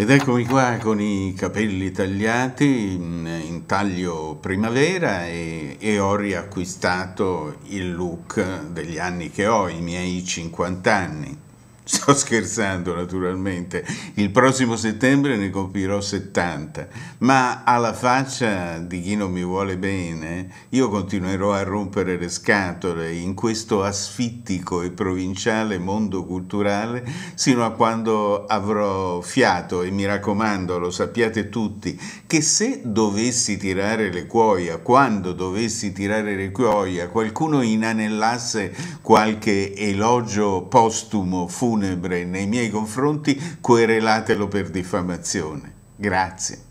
Ed eccomi qua con i capelli tagliati in, in taglio primavera e, e, ho riacquistato il look degli anni che ho, i miei 50 anni. Sto scherzando naturalmente, il prossimo settembre ne compirò 70, ma alla faccia di chi non mi vuole bene, io continuerò a rompere le scatole in questo asfittico e provinciale mondo culturale sino a quando avrò fiato e mi raccomando, lo sappiate tutti, che se dovessi tirare le cuoia, quando dovessi tirare le cuoia, qualcuno inanellasse qualche elogio postumo funebre, funebre nei miei confronti, querelatelo per diffamazione. Grazie.